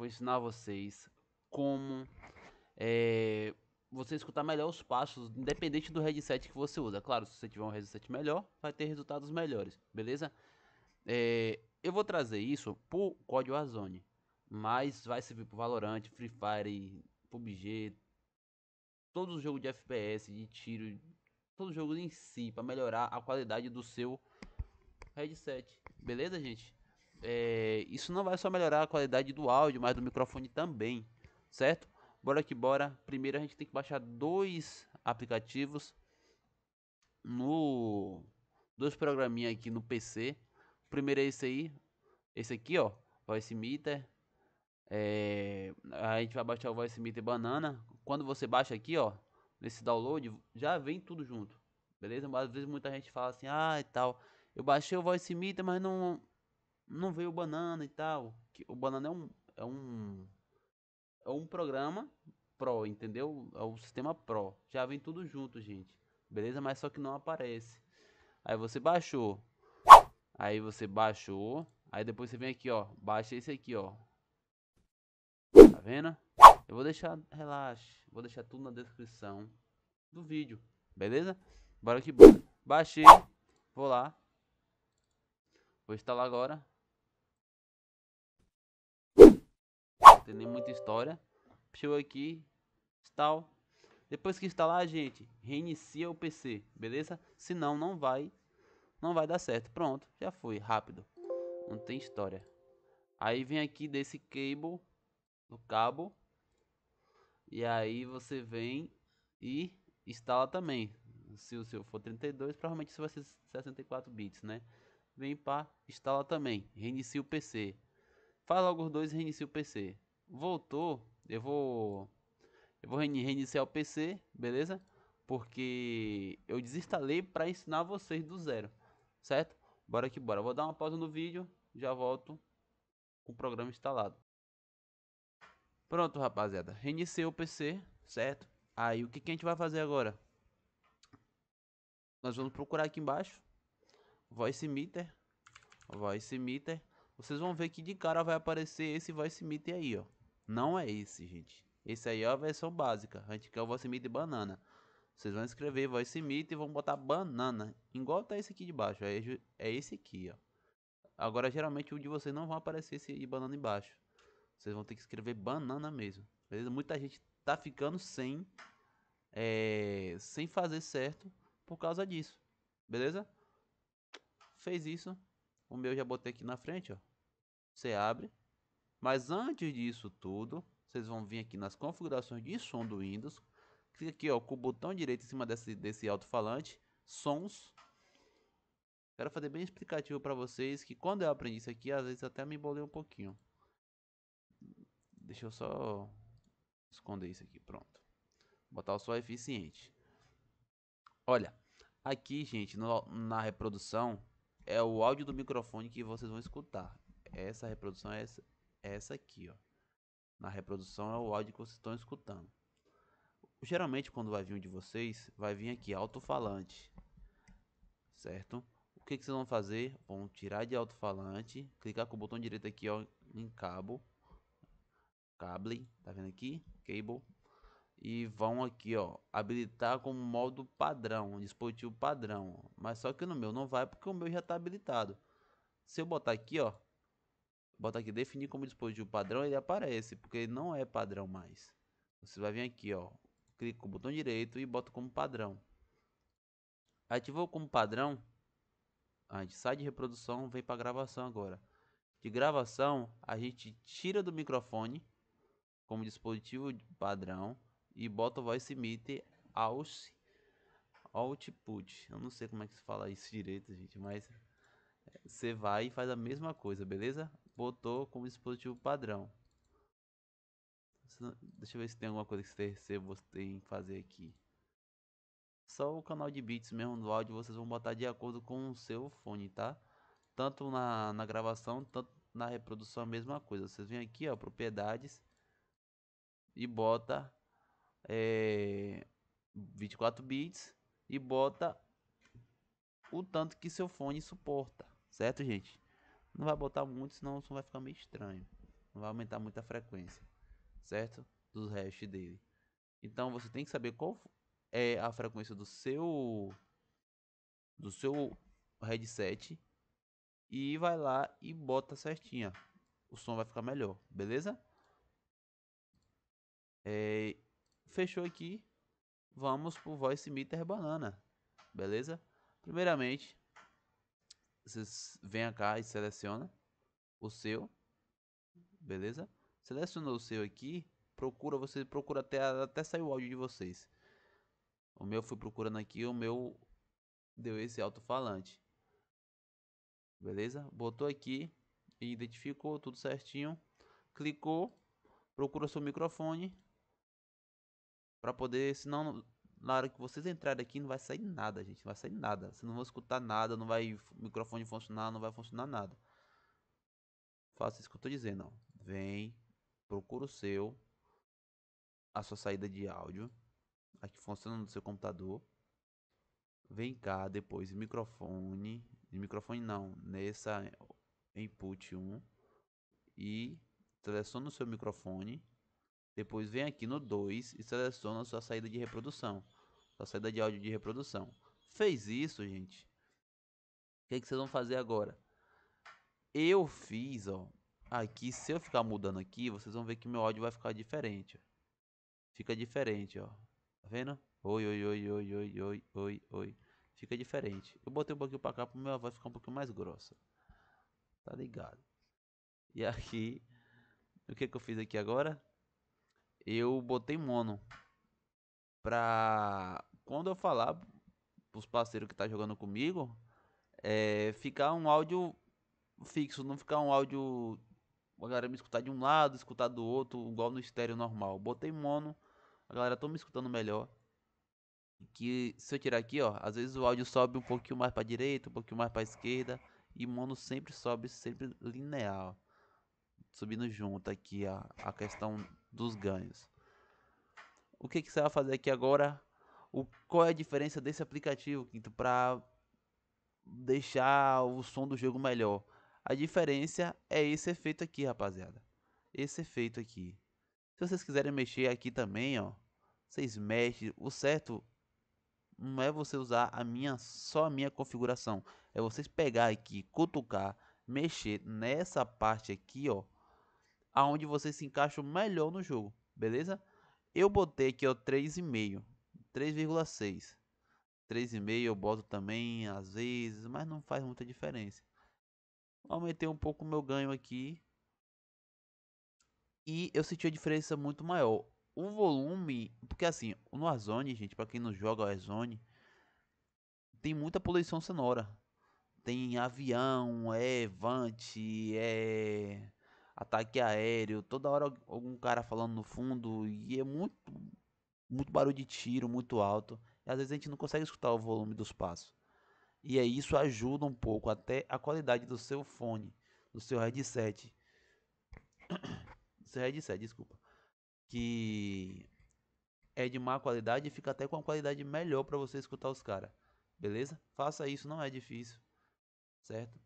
vou ensinar vocês como é, você escutar melhor os passos, independente do headset que você usa. Claro, se você tiver um headset melhor, vai ter resultados melhores, beleza? É, eu vou trazer isso pro código Azone, mas vai servir pro Valorant, Free Fire, PUBG, todos os jogos de FPS, de tiro, todo jogo em si, para melhorar a qualidade do seu headset. Beleza, gente? é, isso não vai só melhorar a qualidade do áudio, mas do microfone também, certo? Bora que bora. Primeiro a gente tem que baixar dois aplicativos no dois programinha aqui no PC. primeiro é esse aí, esse aqui, ó, Voice Meter. É, a gente vai baixar o Voice Meter Banana. Quando você baixa aqui, ó, nesse download, já vem tudo junto. Beleza? Mas às vezes muita gente fala assim: "Ah, e tal, eu baixei o Voice Meter, mas não não veio o Banana e tal. Que o Banana é um, é um, é um programa Pro, entendeu? É o sistema Pro. Já vem tudo junto, gente. Beleza? Mas só que não aparece. Aí você baixou. Aí você baixou. Aí depois você vem aqui, ó. Baixa esse aqui, ó. Tá vendo? Eu vou deixar, Relaxa. Vou deixar tudo na descrição do vídeo. Beleza? Bora que bora. Baixei. Vou lá. Vou instalar agora. tem nem muita história. Puxou aqui, install. Depois que instalar, gente, reinicia o PC, beleza? Senão não vai, não vai dar certo. Pronto, já foi, rápido. Não tem história. Aí vem aqui desse cable, do cabo. E aí você vem e instala também. Se o seu for 32, provavelmente isso vai ser 64 bits, né? Vem para instala também, reinicia o PC. Faz logo os dois e reinicia o PC voltou, eu vou eu vou reiniciar o PC, beleza? Porque eu desinstalei para ensinar vocês do zero, certo? Bora que bora. vou dar uma pausa no vídeo, já volto com o programa instalado. Pronto, rapaziada. Reiniciei o PC, certo? Aí o que, que a gente vai fazer agora? Nós vamos procurar aqui embaixo. Voice Meter. Voice Meter. Vocês vão ver que de cara vai aparecer esse Voice Meter aí, ó. Não é esse, gente. Esse aí é a versão básica. A gente quer o Voicemite banana. Vocês vão escrever Voicemite e vão botar banana. Igual tá esse aqui de baixo. É, é esse aqui, ó. Agora, geralmente, o de vocês não vai aparecer esse de banana embaixo. Vocês vão ter que escrever banana mesmo. Beleza? Muita gente tá ficando sem... É, sem fazer certo por causa disso. Beleza? Fez isso. O meu já botei aqui na frente, ó. Você abre. Mas antes disso tudo, vocês vão vir aqui nas configurações de som do Windows. Clica aqui ó, com o botão direito em cima desse, desse alto-falante, sons. Quero fazer bem explicativo para vocês que quando eu aprendi isso aqui, às vezes até me embolei um pouquinho. Deixa eu só esconder isso aqui, pronto. botar o som eficiente. Olha, aqui gente, no, na reprodução, é o áudio do microfone que vocês vão escutar. Essa reprodução é essa, é essa aqui, ó. Na reprodução é o áudio que vocês estão escutando. Geralmente quando vai vir um de vocês, vai vir aqui alto-falante, certo? O que, que vocês vão fazer? Vão tirar de alto-falante, clicar com o botão direito aqui ó, em cabo, cable, tá vendo aqui? Cable. E vão aqui ó, habilitar como modo padrão, dispositivo padrão. Mas só que no meu não vai porque o meu já está habilitado. Se eu botar aqui ó, bota aqui definir como dispositivo padrão, ele aparece, porque ele não é padrão mais. Você vai vir aqui, ó, clica com o botão direito e bota como padrão. Ativou como padrão, a gente sai de reprodução, vem para gravação agora. De gravação, a gente tira do microfone como dispositivo padrão e bota o voice meter aos output. Eu não sei como é que se fala isso direito, gente, mas é, você vai e faz a mesma coisa, beleza? botou como dispositivo padrão. Deixa eu ver se tem alguma coisa que você tem que fazer aqui. Só o canal de bits mesmo do áudio vocês vão botar de acordo com o seu fone, tá? Tanto na, na gravação, tanto na reprodução a mesma coisa. Vocês vêm aqui, ó, propriedades e bota é, 24 bits e bota o tanto que seu fone suporta, certo, gente? Não vai botar muito, senão o som vai ficar meio estranho. Não vai aumentar muito a frequência, certo? Dos hash dele. Então você tem que saber qual é a frequência do seu do seu headset e vai lá e bota certinha. O som vai ficar melhor, beleza? É, fechou aqui. Vamos pro Voice Meter Banana, beleza? Primeiramente, vocês vêm cá e seleciona o seu, beleza? Selecionou o seu aqui, procura, você procura até, até sair o áudio de vocês. O meu fui procurando aqui, o meu deu esse alto-falante. Beleza? Botou aqui, identificou tudo certinho, clicou, procura seu microfone para poder, senão na hora que vocês entrarem aqui não vai sair nada, gente. Não vai sair nada. Vocês não vão escutar nada, não vai o microfone funcionar, não vai funcionar nada. Faça isso que eu tô dizendo, ó. Vem, procura o seu, a sua saída de áudio, a que funciona no seu computador. Vem cá depois, microfone, microfone não, nessa input 1 e seleciona o seu microfone depois vem aqui no 2 e seleciona sua saída de reprodução. Sua saída de áudio de reprodução. Fez isso, gente. O que, é que vocês vão fazer agora? Eu fiz, ó. Aqui, se eu ficar mudando aqui, vocês vão ver que meu áudio vai ficar diferente. Fica diferente, ó. Tá vendo? Oi, oi, oi, oi, oi, oi, oi, oi. Fica diferente. Eu botei um pouquinho pra cá pra minha voz ficar um pouquinho mais grossa. Tá ligado? E aqui, o que é que eu fiz aqui agora? eu botei mono. Pra quando eu falar pros parceiros que tá jogando comigo, é, ficar um áudio fixo, não ficar um áudio. A galera me escutar de um lado, escutar do outro, igual no estéreo normal. Botei mono, a galera tá me escutando melhor. Que se eu tirar aqui, ó, às vezes o áudio sobe um pouquinho mais pra direita, um pouquinho mais pra esquerda. E mono sempre sobe, sempre linear. Subindo junto aqui a questão dos ganhos. O que, que você vai fazer aqui agora? O, qual é a diferença desse aplicativo, Quinto, para deixar o som do jogo melhor? A diferença é esse efeito aqui, rapaziada. Esse efeito aqui. Se vocês quiserem mexer aqui também, ó. Vocês mexem. O certo não é você usar a minha, só a minha configuração. É vocês pegar aqui, cutucar, mexer nessa parte aqui, ó aonde você se encaixa melhor no jogo, beleza? Eu botei aqui ó 3,5, 3,6. 3,5 eu boto também às vezes, mas não faz muita diferença. Aumentei um pouco o meu ganho aqui. E eu senti a diferença muito maior. O volume, porque assim, no Azone, gente, para quem não joga o Azone, tem muita poluição sonora. Tem avião, é vante, é ataque aéreo, toda hora algum cara falando no fundo e é muito muito barulho de tiro, muito alto, e às vezes a gente não consegue escutar o volume dos passos. E é isso ajuda um pouco até a qualidade do seu fone, do seu headset. do seu headset, desculpa. Que é de má qualidade e fica até com uma qualidade melhor para você escutar os caras. Beleza? Faça isso, não é difícil. Certo?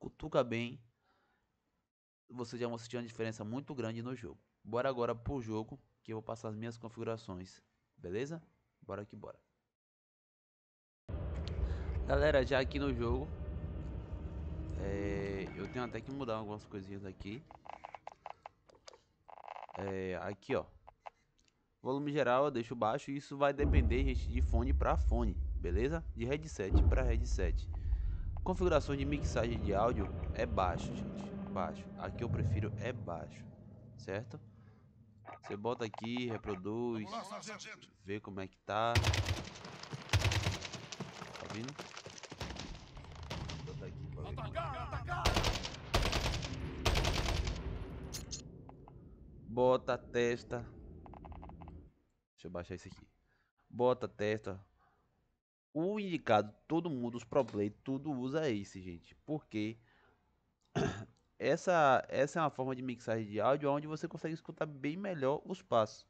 Cutuca bem, você já vai sentir uma diferença muito grande no jogo. Bora agora pro jogo, que eu vou passar as minhas configurações, beleza? Bora que bora. Galera, já aqui no jogo, é, eu tenho até que mudar algumas coisinhas aqui. É, aqui, ó. Volume geral eu deixo baixo e isso vai depender, gente, de fone para fone, beleza? De headset para headset. Configuração de mixagem de áudio é baixo, gente baixo. Aqui eu prefiro é baixo, certo? Você bota aqui, reproduz, vê como é que tá. Tá vindo? Bota aqui Atacar, atacar. Bota a testa. Deixa eu baixar isso aqui. Bota a testa. O indicado, todo mundo, os pro play, tudo usa esse, gente. Porque essa, essa é uma forma de mixagem de áudio onde você consegue escutar bem melhor os passos.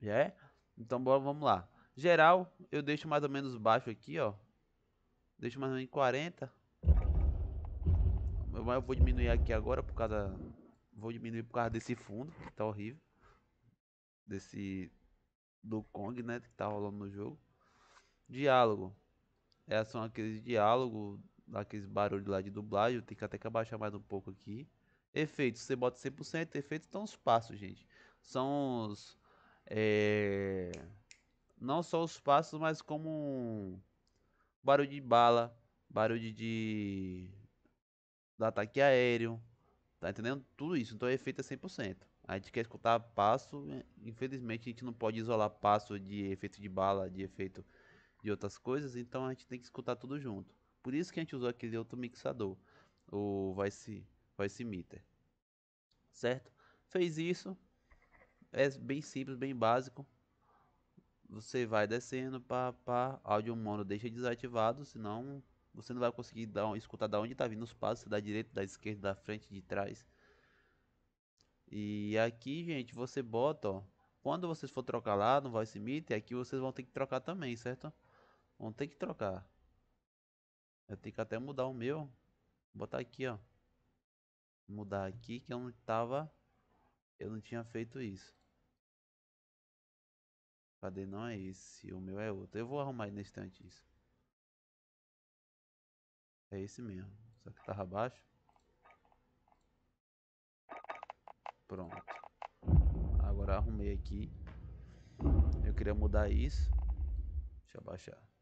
Já é? Então bora, vamos lá. Geral, eu deixo mais ou menos baixo aqui, ó. Deixo mais ou menos 40. Eu, eu vou diminuir aqui agora por causa... Vou diminuir por causa desse fundo, que tá horrível. Desse... Do Kong, né, que tá rolando no jogo. Diálogo. Essas é são aqueles diálogos aqueles barulhos lá de dublagem. tem que até que abaixar mais um pouco aqui. Efeitos, você bota 100%. Efeitos são os passos, gente. São os... É... Não só os passos, mas como... Um barulho de bala, barulho de... Do ataque aéreo. Tá entendendo? Tudo isso. Então o efeito é 100%. A gente quer escutar passo. Né? Infelizmente a gente não pode isolar passo de efeito de bala, de efeito de outras coisas. Então a gente tem que escutar tudo junto. Por isso que a gente usou aquele outro mixador, o Vice, Vice Meter. Certo? Fez isso. É bem simples, bem básico. Você vai descendo para áudio mono deixa desativado, senão você não vai conseguir dar, escutar da onde está vindo os passos, é da direita, da esquerda, da frente, de trás. E aqui, gente, você bota, ó, quando vocês for trocar lá no voice meter, aqui vocês vão ter que trocar também, certo? Vão ter que trocar. Eu tenho que até mudar o meu. Vou botar aqui, ó. Mudar aqui que eu não tava... Eu não tinha feito isso. Cadê? Não é esse. O meu é outro. Eu vou arrumar aí no instante isso. É esse mesmo. Só que tava abaixo. Pronto. Agora arrumei aqui. Eu queria mudar isso. Deixa eu abaixar.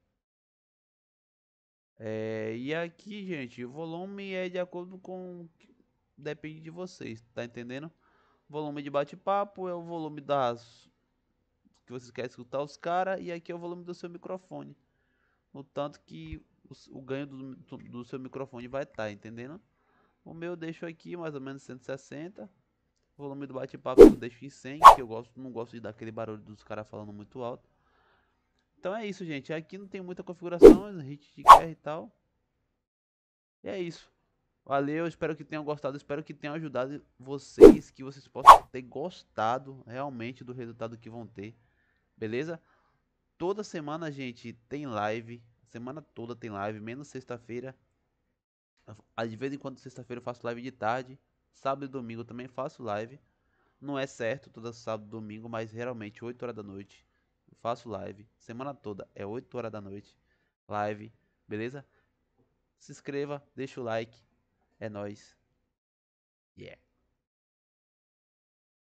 É, e aqui, gente, o volume é de acordo com. Depende de vocês, tá entendendo? Volume de bate-papo é o volume das. que vocês querem escutar os caras, e aqui é o volume do seu microfone. No tanto que o, o ganho do, do, seu microfone vai estar, tá, entendendo? O meu eu deixo aqui mais ou menos 160. O volume do bate-papo eu deixo em 100, que eu gosto, não gosto de dar aquele barulho dos caras falando muito alto. Então é isso, gente. Aqui não tem muita configuração, hit de guerra e tal. E é isso. Valeu, espero que tenham gostado, espero que tenham ajudado vocês, que vocês possam ter gostado realmente do resultado que vão ter, beleza? Toda semana, gente, tem live, semana toda tem live, menos sexta-feira. Ah, de vez em quando, sexta-feira eu faço live de tarde, sábado e domingo também faço live. Não é certo, toda sábado e domingo, mas geralmente 8 horas da noite. Eu faço live semana toda, é 8 horas da noite. Live, beleza? Se inscreva, deixa o like. É nós. Yeah.